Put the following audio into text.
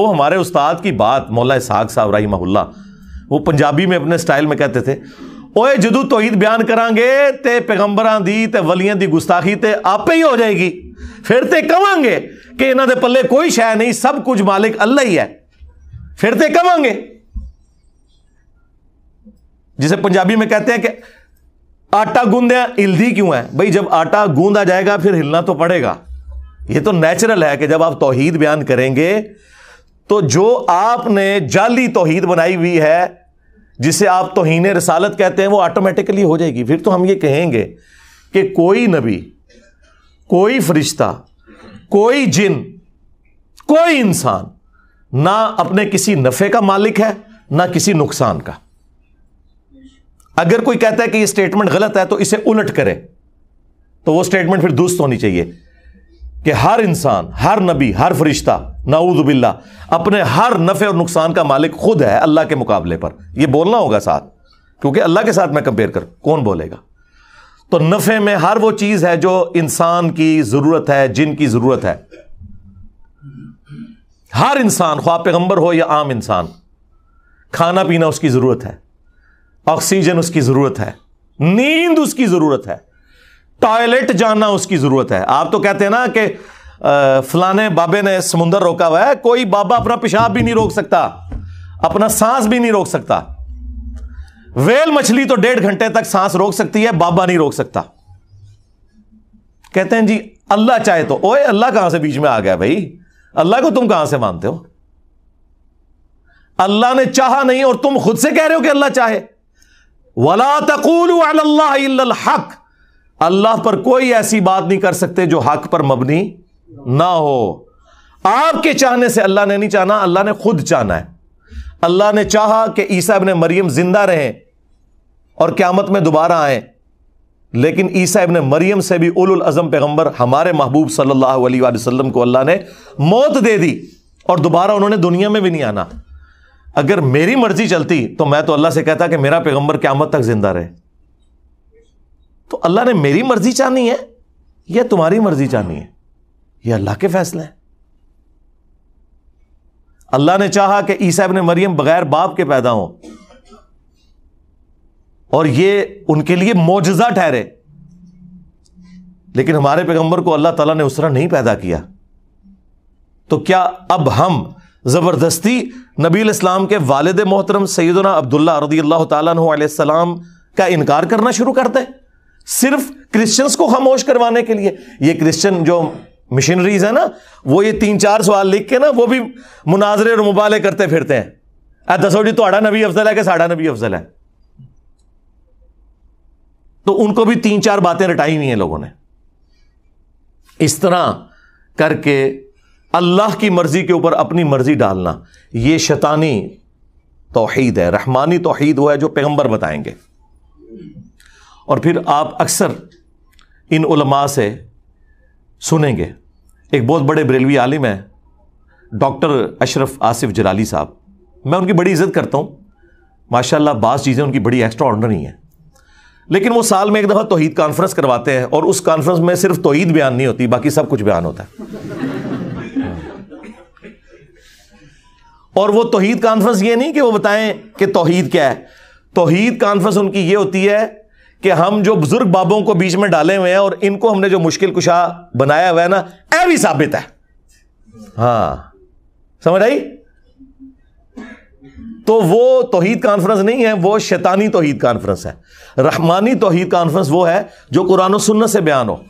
वो हमारे उस्ताद की बात मौला इसहाक साहब रही महुल्ला वो पंजाबी में अपने स्टाइल में कहते थे ओए जदू तोहीद बयान करांगे ते पैगंबरां दी ते वलिया दी गुस्ताखी ते आपे ही हो जाएगी फिर ते कहे कि इन्हों के पल्ले कोई शह नहीं सब कुछ मालिक अल्लाह ही है फिर ते कहे जिसे पंजाबी में कहते हैं कि आटा गूंदा हिलदी क्यों है भाई जब आटा गूंदा जाएगा फिर हिलना तो पड़ेगा ये तो नेचुरल है कि जब आप तोहीद बयान करेंगे तो जो आपने जाली तोहीद बनाई हुई है जिसे आप तोहन रसालत कहते हैं वो ऑटोमेटिकली हो जाएगी फिर तो हम ये कहेंगे कि कोई नबी कोई फरिश्ता कोई जिन कोई इंसान ना अपने किसी नफ़े का मालिक है ना किसी नुकसान का अगर कोई कहता है कि ये स्टेटमेंट गलत है तो इसे उलट करे तो वो स्टेटमेंट फिर दुरुस्त होनी चाहिए कि हर इंसान हर नबी हर फरिश्ता नाऊदबिल्ला अपने हर नफ़े और नुकसान का मालिक खुद है अल्लाह के मुकाबले पर यह बोलना होगा साथ क्योंकि अल्लाह के साथ मैं कंपेयर कर कौन बोलेगा तो नफ़े में हर वो चीज़ है जो इंसान की ज़रूरत है जिन की ज़रूरत है हर इंसान ख्वा पैगंबर हो या आम इंसान खाना पीना उसकी ज़रूरत है ऑक्सीजन उसकी ज़रूरत है नींद उसकी ज़रूरत है टॉयलेट जाना उसकी जरूरत है आप तो कहते हैं ना कि फलाने बाबे ने समुंदर रोका हुआ है कोई बाबा अपना पेशाब भी नहीं रोक सकता अपना सांस भी नहीं रोक सकता वेल मछली तो डेढ़ घंटे तक सांस रोक सकती है बाबा नहीं रोक सकता कहते हैं जी अल्लाह चाहे तो ओए अल्लाह कहां से बीच में आ गया भाई अल्लाह को तुम कहां से मानते हो अल्लाह ने चाहा नहीं और तुम खुद से कह रहे हो कि अल्लाह चाहे वला तकूल हक अल्लाह पर कोई ऐसी बात नहीं कर सकते जो हक पर मबनी ना हो आपके चाहने से अल्लाह ने नहीं चाहना अल्लाह ने खुद चाहना है अल्लाह ने चाह कि ईसा इबन मरियम जिंदा रहे और क्यामत में दोबारा आए लेकिन ईसा इबन मरियम से भी उल अज़म पैगम्बर हमारे महबूब सल्लल्लाहु अलैहि वसल्लम को अल्लाह ने मौत दे दी और दोबारा उन्होंने दुनिया में भी नहीं आना अगर मेरी मर्जी चलती तो मैं तो अल्लाह से कहता कि मेरा पैगंबर क्यामत तक जिंदा रहे तो अल्लाह ने मेरी मर्जी चाहनी है या तुम्हारी मर्जी चाहनी है ये अल्लाह के फैसले हैं अल्लाह ने चाहा कि ईसा इबन मरियम बगैर बाप के पैदा हो और ये उनके लिए मोजा ठहरे लेकिन हमारे पैगंबर को अल्लाह तला ने उस तरह नहीं पैदा किया तो क्या अब हम ज़बरदस्ती नबी इस्लाम के वालद मोहतरम सैदना अब्दुल्ला रदी अल्लाह तसलाम का इनकार करना शुरू करते हैं सिर्फ क्रिश्चियंस को खामोश करवाने के लिए ये क्रिश्चियन जो मिशनरीज है ना वो ये तीन चार सवाल लिख के ना वो भी मुनाजरे और मुबाले करते फिरते हैं दसो जी थोड़ा नबी अफजल है कि साढ़ा नबी अफजल है तो उनको भी तीन चार बातें रटाई हुई हैं लोगों ने इस तरह करके अल्लाह की मर्जी के ऊपर अपनी मर्जी डालना ये शैतानी तोहीद है रहमानी तोहीद वो है जो पैगंबर बताएंगे और फिर आप अक्सर इन उलमा से सुनेंगे एक बहुत बड़े बरेलवी आलिम हैं डॉक्टर अशरफ आसिफ जलाली साहब मैं उनकी बड़ी इज्जत करता हूँ माशाल्लाह बास चीज़ें उनकी बड़ी एक्स्ट्रा ऑर्डनरी हैं लेकिन वो साल में एक दफ़ा तोहहीद कॉन्फ्रेंस करवाते हैं और उस कॉन्फ्रेंस में सिर्फ तोहहीद बयान नहीं होती बाकी सब कुछ बयान होता है और वो तोहहीद कॉन्फ्रेंस ये नहीं कि वो बताएं कि तोहहीद क्या है तोहहीद कॉन्फ्रेंस उनकी ये होती है कि हम जो बुजुर्ग बाबों को बीच में डाले हुए हैं और इनको हमने जो मुश्किल कुशा बनाया हुआ है ना ऐ भी साबित है हाँ समझ आई तो वो तोहीद कॉन्फ्रेंस नहीं है वो शैतानी तोहहीद कॉन्फ्रेंस है रहमानी तोहहीद कॉन्फ्रेंस वो है जो कुरान सुन्नत से बयान हो